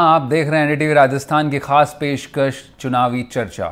हाँ, आप देख रहे हैं एनडीटीवी राजस्थान की खास पेशकश चुनावी चर्चा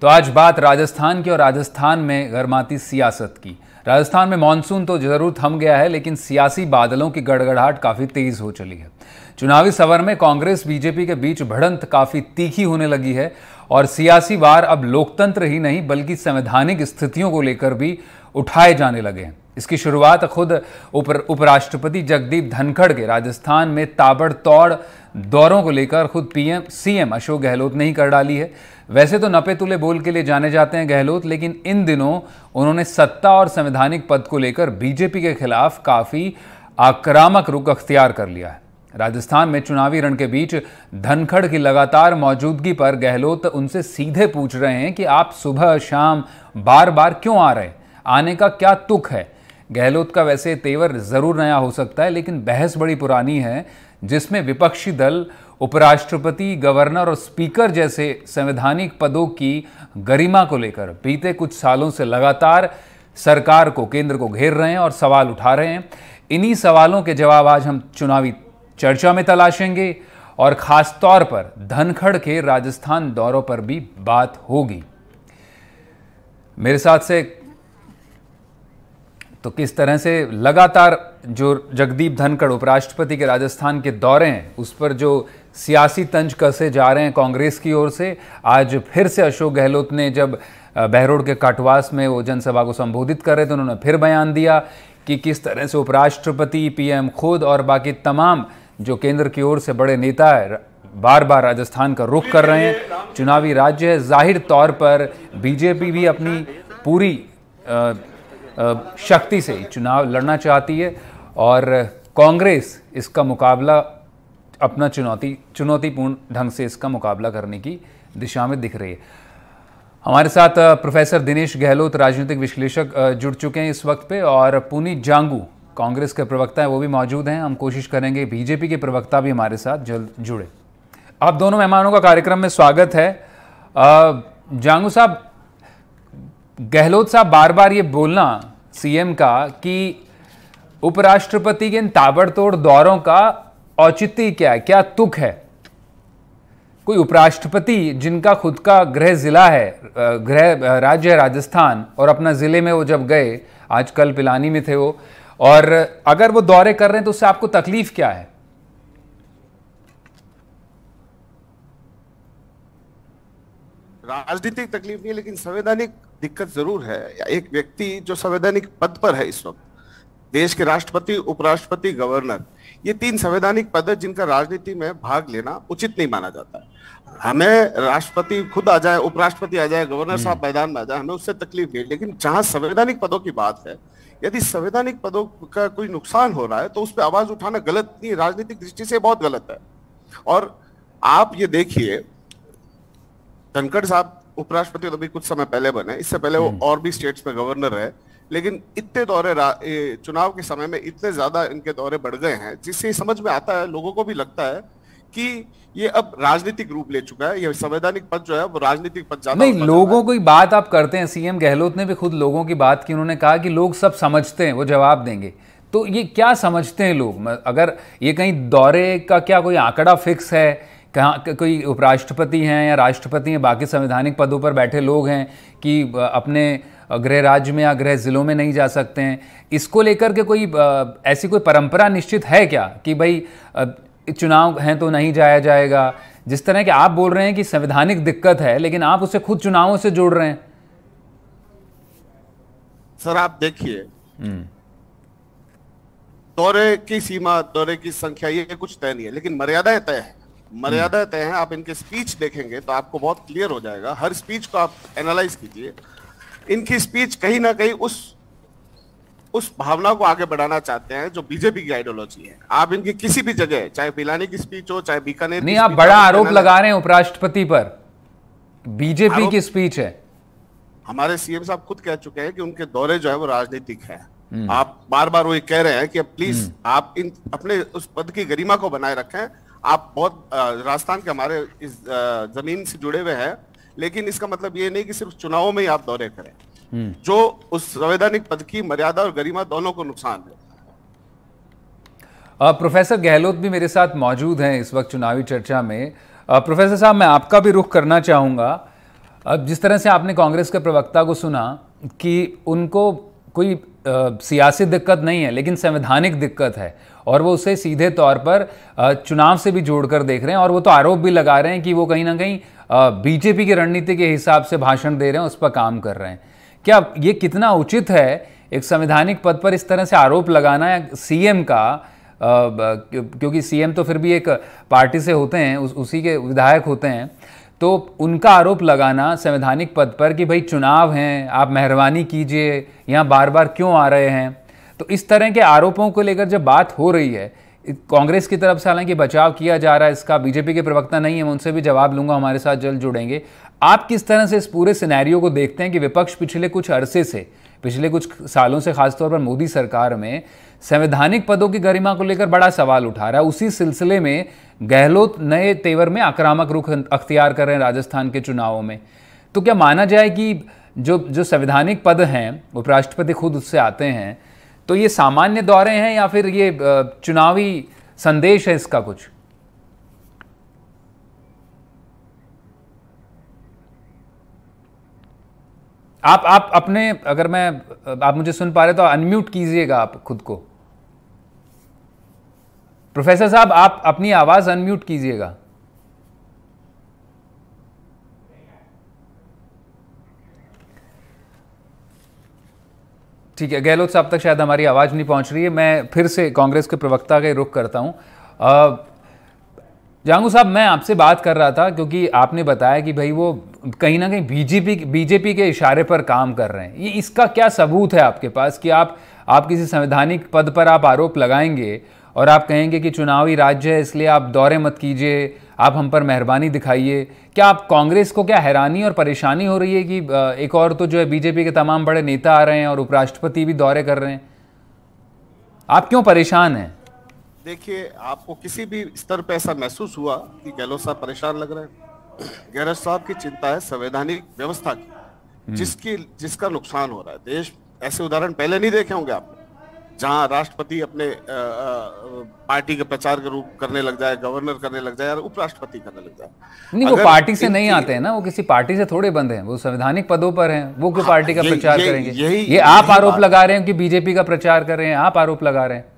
तो आज बात राजस्थान की और राजस्थान में गर्माती सियासत की राजस्थान में मानसून तो जरूर थम गया है लेकिन सियासी बादलों की गड़गड़ाहट काफ़ी तेज़ हो चली है चुनावी सवर में कांग्रेस बीजेपी के बीच भड़ंत काफ़ी तीखी होने लगी है और सियासी वार अब लोकतंत्र ही नहीं बल्कि संवैधानिक स्थितियों को लेकर भी उठाए जाने लगे हैं इसकी शुरुआत खुद उपराष्ट्रपति जगदीप धनखड़ के राजस्थान में ताबड़तोड़ दौरों को लेकर खुद पीएम सीएम अशोक गहलोत ने ही कर डाली है वैसे तो नपे तुले बोल के लिए जाने जाते हैं गहलोत लेकिन इन दिनों उन्होंने सत्ता और संवैधानिक पद को लेकर बीजेपी के खिलाफ काफ़ी आक्रामक रुख अख्तियार कर लिया है राजस्थान में चुनावी रण के बीच धनखड़ की लगातार मौजूदगी पर गहलोत उनसे सीधे पूछ रहे हैं कि आप सुबह शाम बार बार क्यों आ रहे हैं आने का क्या तुक है गहलोत का वैसे तेवर ज़रूर नया हो सकता है लेकिन बहस बड़ी पुरानी है जिसमें विपक्षी दल उपराष्ट्रपति गवर्नर और स्पीकर जैसे संवैधानिक पदों की गरिमा को लेकर बीते कुछ सालों से लगातार सरकार को केंद्र को घेर रहे हैं और सवाल उठा रहे हैं इन्हीं सवालों के जवाब आज हम चुनावी चर्चा में तलाशेंगे और ख़ास तौर पर धनखड़ के राजस्थान दौरों पर भी बात होगी मेरे साथ से तो किस तरह से लगातार जो जगदीप धनखड़ उपराष्ट्रपति के राजस्थान के दौरे हैं उस पर जो सियासी तंज कसे जा रहे हैं कांग्रेस की ओर से आज फिर से अशोक गहलोत ने जब बहरोड के काटवास में वो जनसभा को संबोधित कर रहे थे उन्होंने फिर बयान दिया कि किस तरह से उपराष्ट्रपति पीएम खुद और बाकी तमाम जो केंद्र की ओर से बड़े नेता है बार बार राजस्थान का रुख कर रहे हैं चुनावी राज्य है जाहिर तौर पर बीजेपी भी अपनी पूरी आ, आ, शक्ति से चुनाव लड़ना चाहती है और कांग्रेस इसका मुकाबला अपना चुनौती चुनौतीपूर्ण ढंग से इसका मुकाबला करने की दिशा में दिख रही है हमारे साथ प्रोफेसर दिनेश गहलोत राजनीतिक विश्लेषक जुड़ चुके हैं इस वक्त पे और पुनी जांगू कांग्रेस के प्रवक्ता हैं वो भी मौजूद हैं हम कोशिश करेंगे बीजेपी के प्रवक्ता भी हमारे साथ जल्द जुड़े आप दोनों मेहमानों का कार्यक्रम में स्वागत है जांगू साहब गहलोत साहब बार बार ये बोलना सीएम का कि उपराष्ट्रपति के इन ताबड़तोड़ दौरों का औचित्य क्या है क्या तुक है कोई उपराष्ट्रपति जिनका खुद का गृह जिला है गृह राज्य है राजस्थान और अपना जिले में वो जब गए आजकल पिलानी में थे वो और अगर वो दौरे कर रहे हैं तो उससे आपको तकलीफ क्या है राजनीतिक तकलीफ नहीं लेकिन संवैधानिक दिक्कत जरूर है एक व्यक्ति जो संवैधानिक पद पर है इस वक्त देश के राष्ट्रपति उपराष्ट्रपति गवर्नर ये तीन संवैधानिक पद है जिनका राजनीति में भाग लेना उचित नहीं माना जाता है हमें राष्ट्रपति खुद आ जाए उपराष्ट्रपति आ जाए गवर्नर हम्म। साहब मैदान में आ जाए हमें उससे तकलीफ नहीं लेकिन जहां संवैधानिक पदों की बात है यदि संवैधानिक पदों का कोई नुकसान हो रहा है तो उस पर आवाज उठाना गलत नहीं राजनीतिक दृष्टि से बहुत गलत है और आप ये देखिए धनखड़ साहब उपराष्ट्रपति तो अभी कुछ समय पहले बने इससे पहले वो हम्म। और भी स्टेट्स में गवर्नर है लेकिन इतने दौरे चुनाव के समय में इतने ज्यादा इनके दौरे बढ़ गए हैं जिससे समझ में आता है लोगों को भी लगता है कि ये अब राजनीतिक रूप ले चुका है ये संवैधानिक पद जो है वो राजनीतिक पद ज्यादा नहीं लोगों की बात आप करते हैं सीएम गहलोत ने भी खुद लोगों की बात की उन्होंने कहा कि लोग सब समझते हैं वो जवाब देंगे तो ये क्या समझते हैं लोग अगर ये कहीं दौरे का क्या कोई आंकड़ा फिक्स है कहाँ कोई उपराष्ट्रपति हैं या राष्ट्रपति हैं बाकी संवैधानिक पदों पर बैठे लोग हैं कि अपने गृह राज्य में या गृह ज़िलों में नहीं जा सकते हैं इसको लेकर के कोई ऐसी कोई परंपरा निश्चित है क्या कि भाई चुनाव हैं तो नहीं जाया जाएगा जिस तरह के आप बोल रहे हैं कि संवैधानिक दिक्कत है लेकिन आप उसे खुद चुनावों से जोड़ रहे हैं सर आप देखिए हम्म। दौरे की सीमा दौरे की संख्या ये कुछ तय नहीं है लेकिन मर्यादाएं तय है मर्यादा तय है आप इनके स्पीच देखेंगे तो आपको बहुत क्लियर हो जाएगा हर स्पीच को आप एनालाइज कीजिए इनकी स्पीच कहीं ना कहीं उस उस भावना को आगे बढ़ाना चाहते हैं जो बीजेपी की आइडियोलॉजी है आप इनकी किसी भी जगह चाहे पिलानी की स्पीच हो चाहे बीकानेर नहीं आप बड़ा आरोप लगा रहे हैं उपराष्ट्रपति पर बीजेपी की स्पीच है हमारे सीएम साहब खुद कह चुके हैं कि उनके दौरे जो है वो राजनीतिक है हम्म। आप बार बार वो कह रहे हैं कि प्लीज हम्म। आप इन अपने उस पद की गरिमा को बनाए रखें आप बहुत राजस्थान के हमारे इस जमीन से जुड़े हुए हैं लेकिन इसका मतलब ये नहीं कि सिर्फ चुनावों में ही आप दौरे करें हम्म। जो उस संवैधानिक पद की मर्यादा और गरिमा दोनों को नुकसान है प्रोफेसर गहलोत भी मेरे साथ मौजूद हैं इस वक्त चुनावी चर्चा में प्रोफेसर साहब मैं आपका भी रुख करना चाहूँगा अब जिस तरह से आपने कांग्रेस के प्रवक्ता को सुना कि उनको कोई सियासी दिक्कत नहीं है लेकिन संवैधानिक दिक्कत है और वो उसे सीधे तौर पर चुनाव से भी जोड़कर देख रहे हैं और वो तो आरोप भी लगा रहे हैं कि वो कहीं ना कहीं बीजेपी की रणनीति के हिसाब से भाषण दे रहे हैं उस पर काम कर रहे हैं क्या ये कितना उचित है एक संवैधानिक पद पर इस तरह से आरोप लगाना सीएम का क्योंकि सीएम तो फिर भी एक पार्टी से होते हैं उस, उसी के विधायक होते हैं तो उनका आरोप लगाना संवैधानिक पद पर कि भाई चुनाव हैं आप मेहरबानी कीजिए यहाँ बार बार क्यों आ रहे हैं तो इस तरह के आरोपों को लेकर जब बात हो रही है कांग्रेस की तरफ से हालांकि बचाव किया जा रहा है इसका बीजेपी के प्रवक्ता नहीं है मैं उनसे भी जवाब लूंगा हमारे साथ जल्द जुड़ेंगे आप किस तरह से इस पूरे सिनेरियो को देखते हैं कि विपक्ष पिछले कुछ अरसे से पिछले कुछ सालों से खासतौर पर मोदी सरकार में संवैधानिक पदों की गरिमा को लेकर बड़ा सवाल उठा रहा है उसी सिलसिले में गहलोत नए तेवर में आक्रामक रुख अख्तियार कर रहे हैं राजस्थान के चुनावों में तो क्या माना जाए कि जो जो संवैधानिक पद हैं उपराष्ट्रपति खुद उससे आते हैं तो ये सामान्य दौरे हैं या फिर ये चुनावी संदेश है इसका कुछ आप आप अपने अगर मैं आप मुझे सुन पा रहे तो अनम्यूट कीजिएगा आप खुद को प्रोफेसर साहब आप अपनी आवाज अनम्यूट कीजिएगा ठीक है गहलोत साहब तक शायद हमारी आवाज़ नहीं पहुंच रही है मैं फिर से कांग्रेस के प्रवक्ता का रुख करता हूं जांगू साहब मैं आपसे बात कर रहा था क्योंकि आपने बताया कि भाई वो कहीं ना कहीं बीजेपी बीजेपी के इशारे पर काम कर रहे हैं ये इसका क्या सबूत है आपके पास कि आप आप किसी संवैधानिक पद पर आप आरोप लगाएंगे और आप कहेंगे कि चुनावी राज्य है इसलिए आप दौरे मत कीजिए आप हम पर मेहरबानी दिखाइए क्या आप कांग्रेस को क्या हैरानी और परेशानी हो रही है कि एक और तो जो है बीजेपी के तमाम बड़े नेता आ रहे हैं और उपराष्ट्रपति भी दौरे कर रहे हैं आप क्यों परेशान हैं देखिए आपको किसी भी स्तर पर ऐसा महसूस हुआ कि गहलोत साहब परेशान लग रहे हैं गहलोत साहब की चिंता है संवैधानिक व्यवस्था की हम्म। जिसकी जिसका नुकसान हो रहा है देश ऐसे उदाहरण पहले नहीं देखे होंगे आपने जहां राष्ट्रपति अपने पार्टी के प्रचार के रूप करने लग जाए गवर्नर करने लग जाए या उपराष्ट्रपति करने लग जाए नहीं वो पार्टी से नहीं आते हैं ना वो किसी पार्टी से थोड़े बंधे हैं वो संवैधानिक पदों पर हैं वो क्यों हाँ, पार्टी का प्रचार करेंगे यही ये आप आरोप लगा रहे हैं कि बीजेपी का प्रचार कर रहे हैं आप आरोप लगा रहे हैं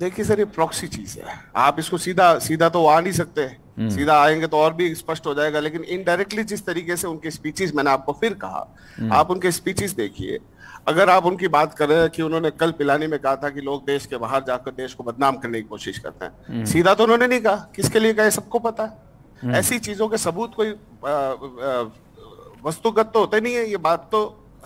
देखिए सर ये प्रॉक्सी चीज है आप इसको सीधा सीधा तो आ नहीं सकते हम्म। सीधा आएंगे तो और भी स्पष्ट हो जाएगा लेकिन इनडायरेक्टली जिस तरीके से उनके स्पीचेस मैंने आपको फिर कहा हम्म। आप उनके स्पीचेस देखिए अगर आप उनकी बात कर रहे हैं कि उन्होंने कल पिलानी में कहा था कि लोग देश के बाहर जाकर देश को बदनाम करने की कोशिश करते हैं हम्म। सीधा तो उन्होंने नहीं कहा किसके लिए कहा सबको पता है हम्म। ऐसी चीजों के सबूत कोई वस्तुगत तो होते नहीं है ये बात तो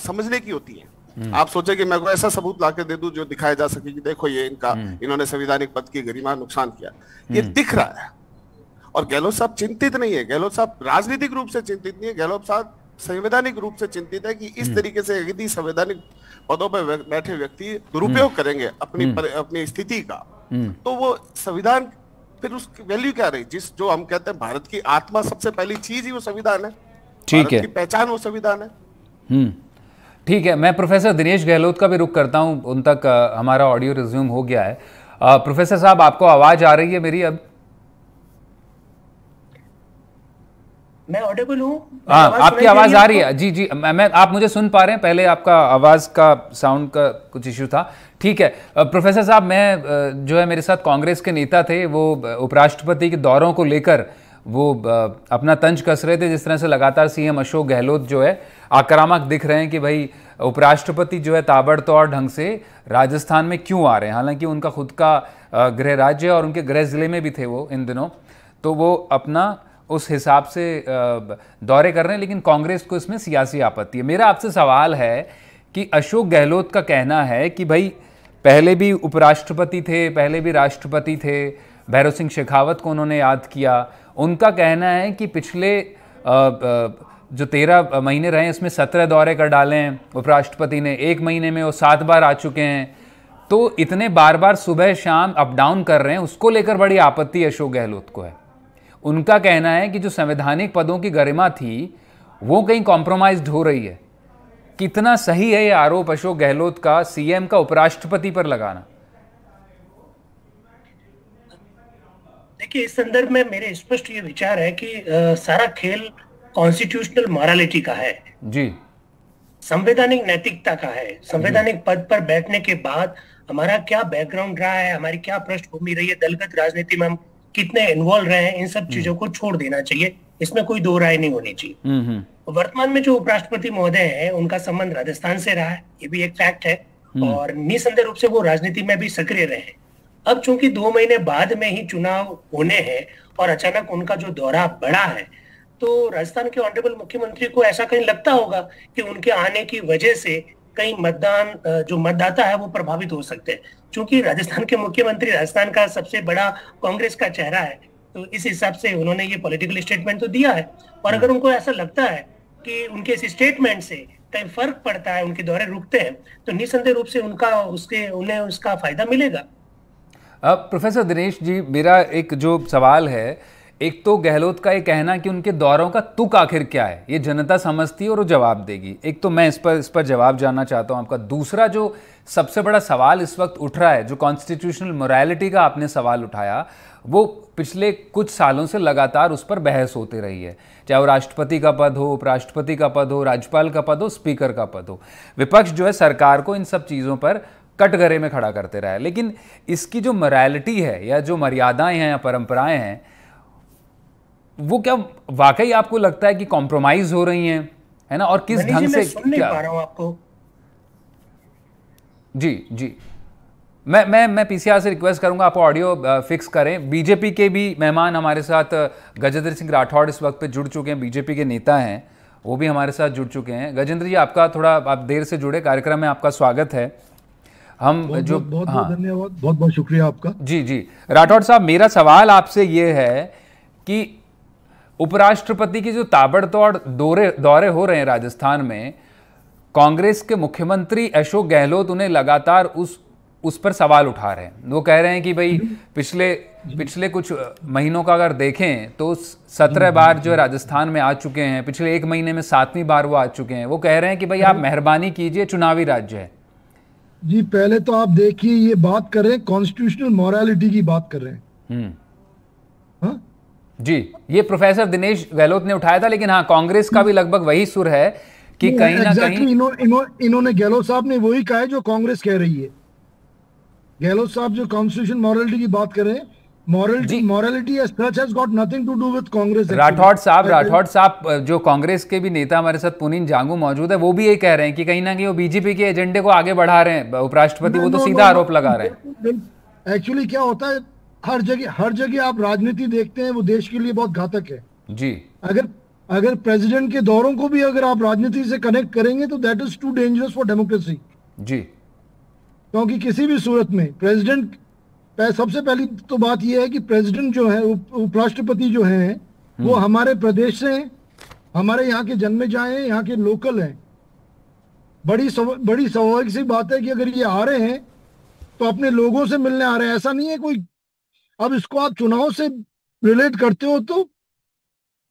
समझने की होती है हम्म। आप सोचे कि मैं कोई ऐसा सबूत ला दे दू जो दिखाया जा सके कि देखो ये इनका इन्होंने संविधानिक पद की गरिमा नुकसान किया ये दिख रहा है और गहलोत साहब चिंतित नहीं है गहलोत साहब राजनीतिक रूप से चिंतित नहीं है गहलोत साहब संवैधानिक रूप से चिंतित है कि इस हम्म। तरीके से यदि संवैधानिक पदों पर बैठे व्यक्ति दुरुपयोग हम्म। करेंगे अपनी हम्म। पर, अपनी स्थिति का तो वो संविधान फिर उसकी वैल्यू क्या रही जिस जो हम कहते हैं भारत की आत्मा सबसे पहली चीज ही वो संविधान है ठीक है पहचान वो संविधान है ठीक है मैं प्रोफेसर दिनेश गहलोत का भी रुख करता हूं उन तक हमारा ऑडियो रिज्यूम हो गया है प्रोफेसर साहब आपको आवाज आ रही है मेरी अब मैं ऑडिबल हूँ हाँ, आपकी आवाज आ रही है जी जी मैं आप मुझे सुन पा रहे हैं पहले आपका आवाज का साउंड का कुछ इश्यू था ठीक है प्रोफेसर साहब मैं जो है मेरे साथ कांग्रेस के नेता थे वो उपराष्ट्रपति के दौरों को लेकर वो अपना तंज कस रहे थे जिस तरह से लगातार सीएम अशोक गहलोत जो है आक्रामक दिख रहे हैं कि भाई उपराष्ट्रपति जो है ताबड़तोड़ ढंग से राजस्थान में क्यों आ रहे हैं हालांकि उनका खुद का गृह राज्य और उनके गृह जिले में भी थे वो इन दिनों तो वो अपना उस हिसाब से दौरे कर रहे हैं लेकिन कांग्रेस को इसमें सियासी आपत्ति है मेरा आपसे सवाल है कि अशोक गहलोत का कहना है कि भाई पहले भी उपराष्ट्रपति थे पहले भी राष्ट्रपति थे भैरव सिंह शेखावत को उन्होंने याद किया उनका कहना है कि पिछले जो तेरह महीने रहे इसमें सत्रह दौरे कर डाले हैं उपराष्ट्रपति ने एक महीने में वो सात बार आ चुके हैं तो इतने बार बार सुबह शाम अप डाउन कर रहे हैं उसको लेकर बड़ी आपत्ति अशोक गहलोत को है उनका कहना है कि जो संवैधानिक पदों की गरिमा थी वो कहीं कॉम्प्रोमाइज हो रही है कितना सही है ये आरोप अशोक गहलोत का सीएम का उपराष्ट्रपति पर लगाना देखिए इस संदर्भ में मेरे स्पष्ट ये विचार है कि आ, सारा खेल कॉन्स्टिट्यूशनल मॉरालिटी का है जी संवैधानिक नैतिकता का है संवैधानिक पद पर बैठने के बाद हमारा क्या बैकग्राउंड रहा है हमारी क्या पृष्ठभूमि रही है दलगत राजनीति में हम कितने इन्वॉल्व रहे हैं इन सब हम्म। चीजों को छोड़ देना चाहिए इसमें कोई दो राय नहीं होनी चाहिए हम्म, हम्म। वर्तमान में जो उपराष्ट्रपति महोदय है उनका संबंध राजस्थान से रहा है ये भी एक फैक्ट है और निसंदेह रूप से वो राजनीति में भी सक्रिय रहे हैं अब चूंकि दो महीने बाद में ही चुनाव होने हैं और अचानक उनका जो दौरा बढ़ा है तो राजस्थान के ऑनरेबल मुख्यमंत्री को ऐसा कहीं लगता होगा कि उनके आने की वजह से कई मतदान जो मतदाता है वो प्रभावित हो सकते हैं चूंकि राजस्थान के मुख्यमंत्री राजस्थान का सबसे बड़ा कांग्रेस का चेहरा है तो इस हिसाब से उन्होंने ये पॉलिटिकल स्टेटमेंट तो दिया है और अगर उनको ऐसा लगता है कि उनके इस स्टेटमेंट से कहीं फर्क पड़ता है उनके दौरे रुकते हैं तो निसंदेह रूप से उनका उसके उन्हें उसका फायदा मिलेगा अब प्रोफेसर दिनेश जी मेरा एक जो सवाल है एक तो गहलोत का ये कहना कि उनके दौरों का तुक आखिर क्या है ये जनता समझती है और वो जवाब देगी एक तो मैं इस पर इस पर जवाब जानना चाहता हूँ आपका दूसरा जो सबसे बड़ा सवाल इस वक्त उठ रहा है जो कॉन्स्टिट्यूशनल मोरालिटी का आपने सवाल उठाया वो पिछले कुछ सालों से लगातार उस पर बहस होती रही है चाहे वो राष्ट्रपति का पद हो उपराष्ट्रपति का पद हो राज्यपाल का पद हो स्पीकर का पद हो विपक्ष जो है सरकार को इन सब चीज़ों पर कटघरे में खड़ा करते रहा है लेकिन इसकी जो मोरालिटी है या जो मर्यादाएँ हैं या परम्पराएँ हैं वो क्या वाकई आपको लगता है कि कॉम्प्रोमाइज हो रही है है ना और किस ढंग से सुन नहीं क्या पा रहा आपको जी जी मैं मैं मैं पीसीआर से रिक्वेस्ट करूंगा आप ऑडियो फिक्स करें बीजेपी के भी मेहमान हमारे साथ गजेंद्र सिंह राठौड़ इस वक्त पे जुड़ चुके हैं बीजेपी के नेता हैं वो भी हमारे साथ जुड़ चुके हैं गजेंद्र जी आपका थोड़ा आप देर से जुड़े कार्यक्रम में आपका स्वागत है हम बहुत, जो बहुत हाँ, बहुत धन्यवाद बहुत बहुत शुक्रिया आपका जी जी राठौड़ साहब मेरा सवाल आपसे ये है कि उपराष्ट्रपति की जो ताबड़तोड़ दौरे दौरे हो रहे हैं राजस्थान में कांग्रेस के मुख्यमंत्री अशोक गहलोत उन्हें लगातार उस उस पर सवाल उठा रहे हैं वो कह रहे हैं कि भाई पिछले पिछले कुछ महीनों का अगर देखें तो सत्रह बार जो राजस्थान में आ चुके हैं पिछले एक महीने में सातवीं बार वो आ चुके हैं वो कह रहे हैं कि भाई आप मेहरबानी कीजिए चुनावी राज्य है जी पहले तो आप देखिए ये बात कर रहे हैं कॉन्स्टिट्यूशनल मॉरलिटी की बात कर रहे हैं हम्म। हाँ? जी ये प्रोफेसर दिनेश गहलोत ने उठाया था लेकिन हाँ कांग्रेस का भी लगभग वही सुर है कि कहीं ना exactly कहीं इन्हों, इन्हों, इन्होंने गहलोत साहब ने वही कहा है जो कांग्रेस कह रही है गहलोत साहब जो कॉन्स्टिट्यूशन मॉरलिटी की बात करें morality morality has got nothing to do with Congress Rathore साहब राठौड़ साहब जो कांग्रेस के भी नेता हमारे साथ पुनीन जांगू मौजूद है वो भी यही कह रहे हैं कि कहीं ना कहीं वो बीजेपी के एजेंडे को आगे बढ़ा रहे हैं उपराष्ट्रपति वो तो सीधा आरोप लगा रहे हैं एक्चुअली क्या होता है हर जगह हर जगह आप राजनीति देखते हैं वो देश के लिए बहुत घातक है जी अगर अगर प्रेसिडेंट के दौरों को भी अगर आप राजनीति से कनेक्ट करेंगे तो that is too dangerous for democracy जी क्योंकि किसी भी सूरत में प्रेसिडेंट सबसे पहली तो बात यह है कि प्रेसिडेंट जो है उपराष्ट्रपति जो है वो हम्म। हमारे प्रदेश से हमारे यहाँ के जन्मे जाए यहाँ के लोकल हैं बड़ी सव, बड़ी स्वाभाविक सी बात है कि अगर ये आ रहे हैं तो अपने लोगों से मिलने आ रहे हैं ऐसा नहीं है कोई अब इसको आप चुनाव से रिलेट करते हो तो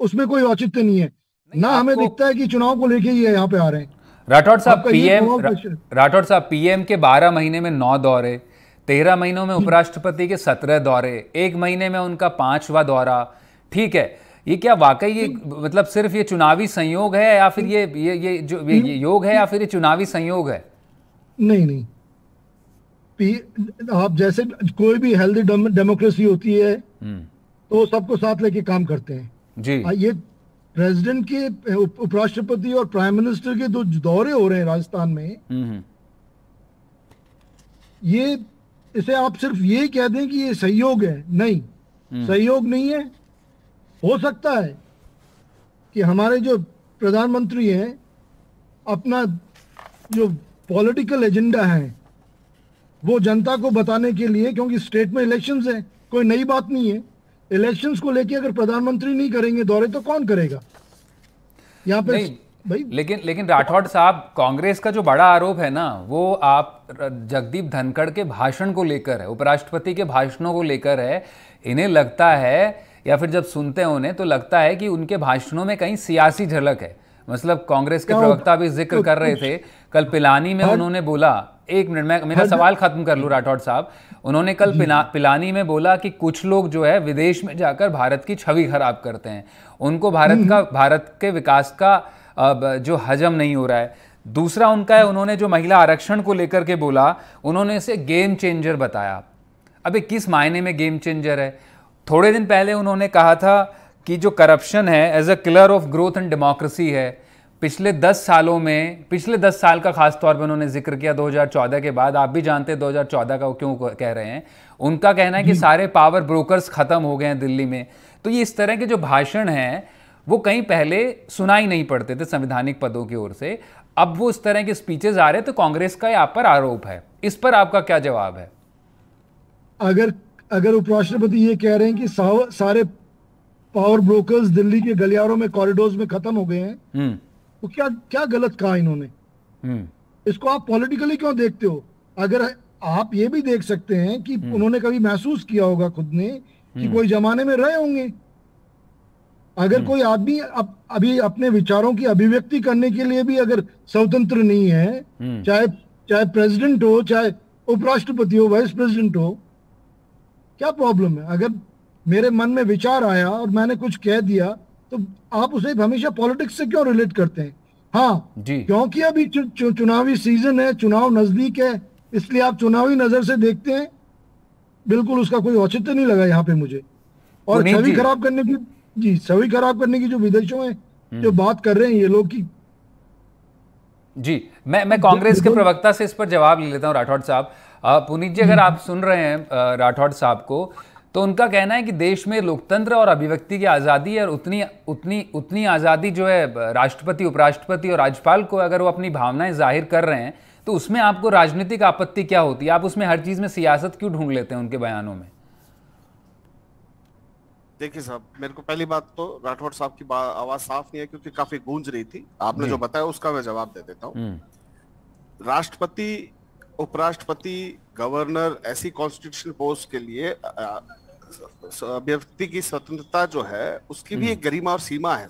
उसमें कोई औचित्य नहीं है नहीं, ना हमें दिखता है कि चुनाव को लेके ये यहाँ पे आ रहे हैं राठौर साहब पीएम राठौर साहब पीएम के 12 महीने में नौ दौरे तेरह महीनों में हम्म। उपराष्ट्रपति के सत्रह दौरे एक महीने में उनका पांचवा दौरा ठीक है ये क्या वाकई ये हम्म। मतलब सिर्फ ये चुनावी संयोग है या फिर ये ये ये जो ये, ये हम्म। योग है या फिर ये चुनावी संयोग है नहीं नहीं आप जैसे कोई भी हेल्दी डेमोक्रेसी होती है हम्म। तो सबको साथ लेके काम करते हैं जी ये प्रेसिडेंट के उपराष्ट्रपति और प्राइम मिनिस्टर के जो दौरे हो रहे हैं राजस्थान में हम्म, हम्म। ये इसे आप सिर्फ ये कह दें कि ये सहयोग है नहीं सहयोग नहीं है हो सकता है कि हमारे जो प्रधानमंत्री हैं अपना जो पॉलिटिकल एजेंडा है वो जनता को बताने के लिए क्योंकि स्टेट में इलेक्शन है कोई नई बात नहीं है इलेक्शन को लेके अगर प्रधानमंत्री नहीं करेंगे दौरे तो कौन करेगा यहाँ पे भाई लेकिन लेकिन राठौड़ साहब कांग्रेस का जो बड़ा आरोप है ना वो आप जगदीप धनखड़ के भाषण को लेकर है उपराष्ट्रपति के भाषणों को लेकर है इन्हें लगता है या फिर जब सुनते हैं उन्हें तो लगता है कि उनके भाषणों में कहीं सियासी झलक है मतलब कांग्रेस के प्रवक्ता भी जिक्र तो कर रहे थे कल पिलानी में उन्होंने बोला एक मिनट मैं मेरा सवाल खत्म कर लूँ राठौड़ साहब उन्होंने कल पिला, पिलानी में बोला कि कुछ लोग जो है विदेश में जाकर भारत की छवि खराब करते हैं उनको भारत हम्म। का भारत के विकास का जो हजम नहीं हो रहा है दूसरा उनका है उन्होंने जो महिला आरक्षण को लेकर के बोला उन्होंने इसे गेम चेंजर बताया अब किस मायने में गेम चेंजर है थोड़े दिन पहले उन्होंने कहा था कि जो करप्शन है as a killer of growth and democracy है पिछले 10 सालों में पिछले 10 साल का खास तौर पर उन्होंने जिक्र किया 2014 के बाद आप भी जानते हैं 2014 का वो क्यों कह रहे हैं उनका कहना है कि सारे पावर ब्रोकर्स खत्म हो गए हैं दिल्ली में तो ये इस तरह के जो भाषण हैं वो कहीं पहले सुनाई नहीं पड़ते थे संवैधानिक पदों की ओर से अब वो इस तरह के स्पीचेज आ रहे तो कांग्रेस का आप पर आरोप है इस पर आपका क्या जवाब है अगर अगर उपराष्ट्रपति ये कह रहे हैं कि सारे पावर ब्रोकर्स दिल्ली के गलियारों में कॉरिडोर में खत्म हो गए हैं हम्म। तो क्या क्या गलत कहा इन्होंने हम्म। इसको आप पॉलिटिकली क्यों देखते हो अगर आप ये भी देख सकते हैं कि हम्म। उन्होंने कभी महसूस किया होगा खुद ने कि हम्म। कोई जमाने में रहे होंगे अगर कोई आदमी अप, अभी अपने विचारों की अभिव्यक्ति करने के लिए भी अगर स्वतंत्र नहीं है चाहे चाहे प्रेसिडेंट हो चाहे उपराष्ट्रपति हो वाइस प्रेसिडेंट हो क्या प्रॉब्लम है अगर मेरे मन में विचार आया और मैंने कुछ कह दिया तो आप उसे हमेशा पॉलिटिक्स से क्यों रिलेट करते हैं हाँ जी क्योंकि अभी चु, चु, चुनावी सीजन है चुनाव नजदीक है इसलिए आप चुनावी नजर से देखते हैं बिल्कुल उसका कोई औचित्य नहीं लगा यहाँ पे मुझे और छवि खराब करने की जी छवि खराब करने की जो विदेशों में हम्म। जो बात कर रहे हैं ये लोग की जी मैं मैं कांग्रेस के प्रवक्ता से इस पर जवाब ले लेता हूँ राठौड़ साहब पुनीत जी अगर हम्म। आप सुन रहे हैं राठौड़ साहब को तो उनका कहना है कि देश में लोकतंत्र और अभिव्यक्ति की आज़ादी और उतनी उतनी उतनी आज़ादी जो है राष्ट्रपति उपराष्ट्रपति और राज्यपाल को अगर वो अपनी भावनाएं जाहिर कर रहे हैं तो उसमें आपको राजनीतिक आपत्ति क्या होती है आप उसमें हर चीज़ में सियासत क्यों ढूंढ लेते हैं उनके बयानों में देखिए साहब मेरे को पहली बात तो राठौड़ साहब की आवाज साफ नहीं है क्योंकि काफी गूंज रही थी आपने जो बताया उसका मैं जवाब दे देता हूँ हम्म। राष्ट्रपति उपराष्ट्रपति गवर्नर ऐसी कॉन्स्टिट्यूशन पोस्ट के लिए अभिव्यक्ति की स्वतंत्रता जो है उसकी भी एक हम्म। गरिमा और सीमा है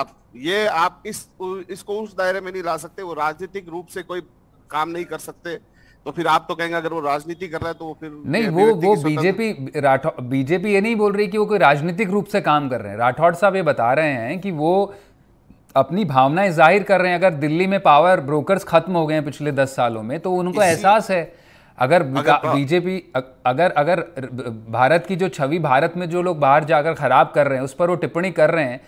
आप ये आप इस इसको उस दायरे में नहीं ला सकते वो राजनीतिक रूप से कोई काम नहीं कर सकते तो फिर आप तो कहेंगे अगर वो राजनीति कर रहा है तो वो फिर नहीं वो वो बीजेपी राठौर बीजेपी ये नहीं बोल रही कि वो कोई राजनीतिक रूप से काम कर रहे हैं राठौड़ साहब ये बता रहे हैं कि वो अपनी भावनाएं जाहिर कर रहे हैं अगर दिल्ली में पावर ब्रोकर्स खत्म हो गए हैं पिछले दस सालों में तो उनको एहसास है अगर, बीजेपी अगर अगर भारत की जो छवि भारत में जो लोग बाहर जाकर खराब कर रहे हैं उस पर वो टिप्पणी कर रहे हैं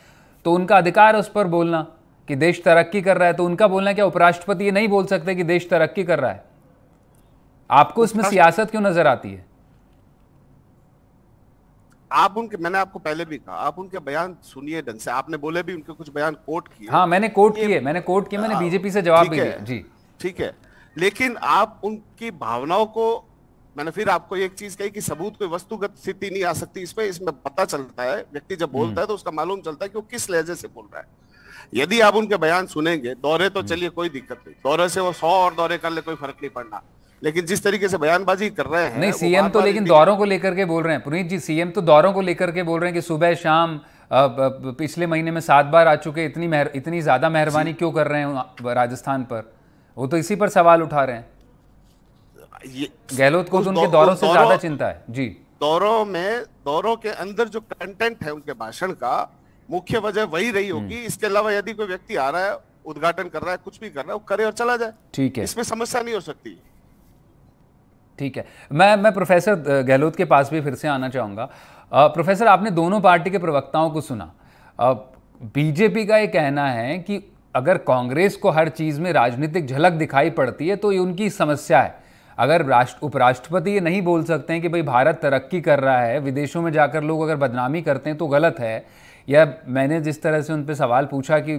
तो उनका अधिकार है उस पर बोलना कि देश तरक्की कर रहा है तो उनका बोलना क्या उपराष्ट्रपति ये नहीं बोल सकते कि देश तरक्की कर रहा है आपको इसमें सियासत क्यों नजर आती है आप उनके मैंने आपको पहले भी कहा आप उनके बयान सुनिए ढंग से आपने बोले भी उनके कुछ बयान कोट किए हाँ मैंने कोट किए मैंने कोट किए मैंने हाँ, बीजेपी से जवाब भी दिया जी ठीक है लेकिन आप उनकी भावनाओं को मैंने फिर आपको एक चीज कही कि सबूत कोई वस्तुगत स्थिति नहीं आ सकती इसमें इसमें पता चलता है व्यक्ति जब बोलता है तो उसका मालूम चलता है कि वो किस लहजे से बोल रहा है यदि आप उनके बयान सुनेंगे दौरे तो चलिए कोई दिक्कत नहीं दौरे से वो सौ और दौरे कर ले कोई फर्क नहीं पड़ना लेकिन जिस तरीके से बयानबाजी कर रहे हैं नहीं सीएम तो लेकिन दौरों को लेकर के बोल रहे हैं पुनीत जी सीएम तो दौरों को लेकर के बोल रहे हैं कि सुबह शाम पिछले महीने में सात बार आ चुके इतनी इतनी ज्यादा मेहरबानी क्यों कर रहे हैं राजस्थान पर वो तो इसी पर सवाल उठा रहे हैं गहलोत को तो उनके दौरों से ज्यादा चिंता है जी दौरों में दौरों के अंदर जो कंटेंट है उनके भाषण का मुख्य वजह वही रही हम्म। होगी इसके अलावा यदि कोई व्यक्ति आ रहा है उद्घाटन कर रहा है कुछ भी कर रहा है वो करे और चला जाए ठीक है इसमें समस्या नहीं हो सकती ठीक है मैं मैं प्रोफेसर गहलोत के पास भी फिर से आना चाहूंगा प्रोफेसर आपने दोनों पार्टी के प्रवक्ताओं को सुना बीजेपी का ये कहना है कि अगर कांग्रेस को हर चीज़ में राजनीतिक झलक दिखाई पड़ती है तो ये उनकी समस्या है अगर राष्ट्र उपराष्ट्रपति ये नहीं बोल सकते हैं कि भाई भारत तरक्की कर रहा है विदेशों में जाकर लोग अगर बदनामी करते हैं तो गलत है या मैंने जिस तरह से उन पर सवाल पूछा कि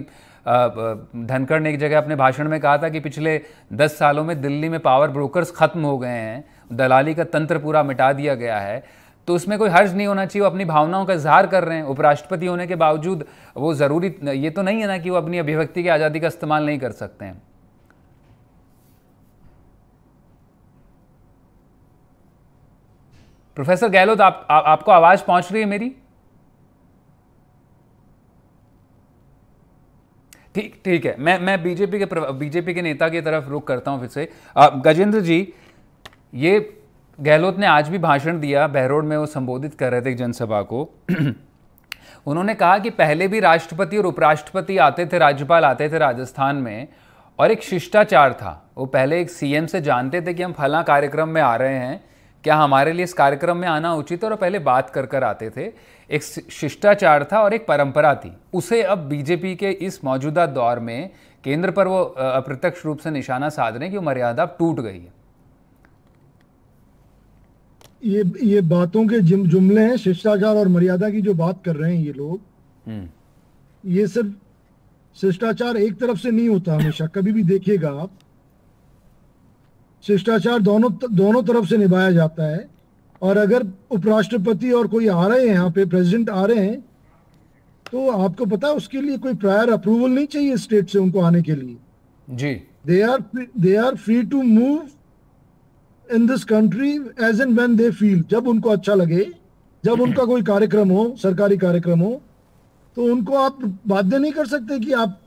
धनखड़ ने एक जगह अपने भाषण में कहा था कि पिछले दस सालों में दिल्ली में पावर ब्रोकर्स खत्म हो गए हैं दलाली का तंत्र पूरा मिटा दिया गया है तो उसमें कोई हर्ज नहीं होना चाहिए वो अपनी भावनाओं का इजहार कर रहे हैं उपराष्ट्रपति होने के बावजूद वो ज़रूरी ये तो नहीं है ना कि वो अपनी अभिव्यक्ति की आज़ादी का इस्तेमाल नहीं कर सकते हैं प्रोफेसर गहलोत आप, आप आपको आवाज़ पहुंच रही है मेरी ठीक ठीक है मैं मैं बीजेपी के बीजेपी के नेता की तरफ रुख करता हूं फिर से गजेंद्र जी ये गहलोत ने आज भी भाषण दिया बहरोड में वो संबोधित कर रहे थे एक जनसभा को उन्होंने कहा कि पहले भी राष्ट्रपति और उपराष्ट्रपति आते थे राज्यपाल आते थे राजस्थान में और एक शिष्टाचार था वो पहले एक सीएम से जानते थे कि हम फला कार्यक्रम में आ रहे हैं क्या हमारे लिए इस कार्यक्रम में आना उचित और पहले बात कर कर आते थे एक शिष्टाचार था और एक परंपरा थी उसे अब बीजेपी के इस मौजूदा दौर में केंद्र पर वो अप्रत्यक्ष रूप से निशाना साध रहे हैं कि वो मर्यादा टूट गई है ये ये बातों के जिम जुमले हैं शिष्टाचार और मर्यादा की जो बात कर रहे हैं ये लोग हम्म। ये सिर्फ शिष्टाचार एक तरफ से नहीं होता हमेशा कभी भी देखिएगा आप शिष्टाचार दोनों दोनों तरफ से निभाया जाता है और अगर उपराष्ट्रपति और कोई आ रहे हैं यहाँ पे प्रेसिडेंट आ रहे हैं तो आपको पता है उसके लिए कोई प्रायर अप्रूवल नहीं चाहिए स्टेट से उनको आने के लिए जी they are they are free to move in this country as and when they feel जब उनको अच्छा लगे जब उनका कोई कार्यक्रम हो सरकारी कार्यक्रम हो तो उनको आप बाध्य नहीं कर सकते कि आप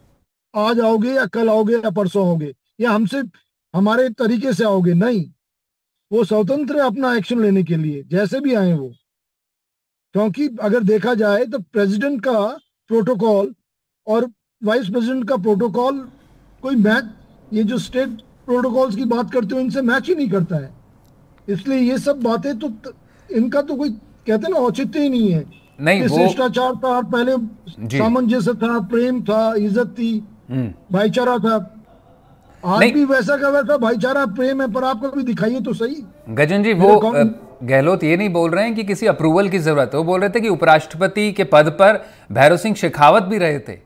आज आओगे या कल आओगे या परसों आओगे या हमसे हमारे तरीके से आओगे नहीं वो स्वतंत्र अपना एक्शन लेने के लिए जैसे भी आए वो क्योंकि अगर देखा जाए तो प्रेसिडेंट का प्रोटोकॉल और वाइस प्रेसिडेंट का प्रोटोकॉल कोई मैच ये जो स्टेट प्रोटोकॉल्स की बात करते हो इनसे मैच ही नहीं करता है इसलिए ये सब बातें तो इनका तो कोई कहते ना औचित्य ही नहीं है नहीं शिष्टाचार था पहले सामंजस्य था प्रेम था इज्जत थी हम्म। भाईचारा था आज भी वैसा का वैसा भाईचारा प्रेम है पर आपको भी दिखाइए तो सही गजन जी वो गहलोत ये नहीं बोल रहे हैं कि किसी अप्रूवल की जरूरत है वो बोल रहे थे कि उपराष्ट्रपति के पद पर भैरव सिंह शेखावत भी रहे थे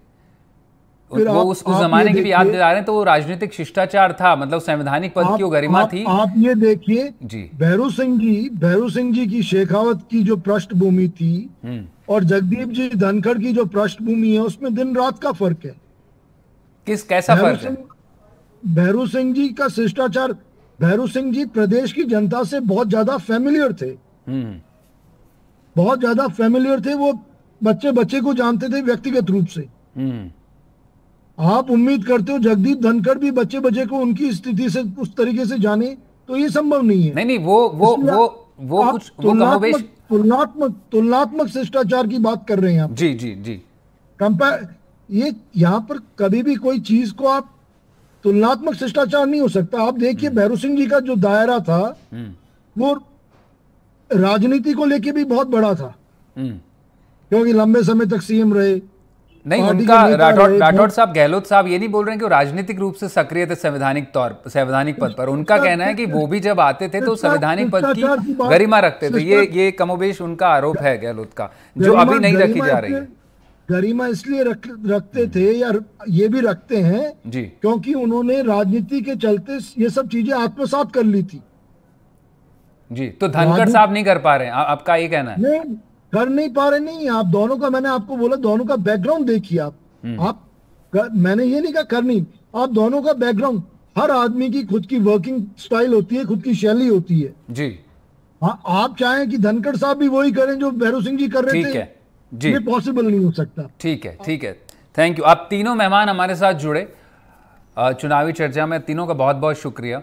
फिर वो आप, उस, उस जमाने की भी याद दिला रहे हैं तो वो राजनीतिक शिष्टाचार था मतलब संवैधानिक पद की वो गरिमा आप, थी आप ये देखिए जी भैरू सिंह जी भैरू सिंह जी की शेखावत की जो पृष्ठभूमि थी हम्म। और जगदीप जी धनखड़ की जो पृष्ठभूमि है उसमें दिन रात का फर्क है किस कैसा फर्क है भैरू सिंह जी का शिष्टाचार भैरू सिंह जी प्रदेश की जनता से बहुत ज्यादा फेमिलियर थे हम्म। बहुत ज्यादा फेमिलियर थे वो बच्चे बच्चे को जानते थे व्यक्तिगत रूप से हम्म। आप उम्मीद करते हो जगदीप धनखड़ भी बच्चे बच्चे को उनकी स्थिति से उस तरीके से जाने तो ये संभव नहीं है नहीं नहीं वो वो वो वो कुछ तुलनात्मक तुलनात्मक तुलनात्मक शिष्टाचार की बात कर रहे हैं आप जी जी जी कंपेयर ये यहाँ पर कभी भी कोई चीज को आप तुलनात्मक शिष्टाचार नहीं हो सकता आप देखिए हम्म। भैरू सिंह जी का जो दायरा था हम्म। वो राजनीति को लेके भी बहुत बड़ा था हम्म। क्योंकि लंबे समय तक सीएम रहे नहीं तो उनका राठौड़ राठौड़ साहब गहलोत साहब ये नहीं बोल रहे हैं कि वो राजनीतिक रूप से सक्रिय थे संवैधानिक तौर संवैधानिक पद पर उनका कहना है कि वो भी जब आते थे तो संवैधानिक पद की गरिमा रखते थे ये ये कमोबेश उनका आरोप है गहलोत का जो अभी नहीं रखी जा रही है गरिमा इसलिए रख, रखते हम्म। थे या ये भी रखते हैं जी क्योंकि उन्होंने राजनीति के चलते ये सब चीजें आत्मसात कर ली थी जी तो धनखड़ साहब नहीं कर पा रहे हैं आपका ये कहना है कर नहीं पा रहे नहीं आप दोनों का मैंने आपको बोला दोनों का बैकग्राउंड देखिए आप हम्म। आप कर, मैंने ये नहीं कहा कर नहीं आप दोनों का बैकग्राउंड हर आदमी की खुद की वर्किंग स्टाइल होती है खुद की शैली होती है जी आ, आप चाहें कि धनखड़ साहब भी वही करें जो भैरव सिंह जी कर रहे थे जी पॉसिबल नहीं हो सकता ठीक है ठीक है थैंक यू आप तीनों मेहमान हमारे साथ जुड़े चुनावी चर्चा में तीनों का बहुत बहुत शुक्रिया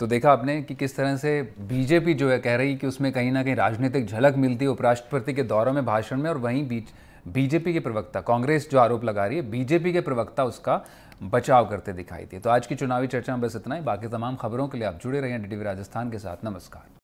तो देखा आपने कि किस तरह से बीजेपी जो है कह रही कि उसमें कहीं ना कहीं राजनीतिक झलक मिलती है उपराष्ट्रपति के दौरों में भाषण में और वहीं बीच बीजेपी के प्रवक्ता कांग्रेस जो आरोप लगा रही है बीजेपी के प्रवक्ता उसका बचाव करते दिखाई दिए तो आज की चुनावी चर्चा में बस इतना ही बाकी तमाम खबरों के लिए आप जुड़े रहें डी राजस्थान के साथ नमस्कार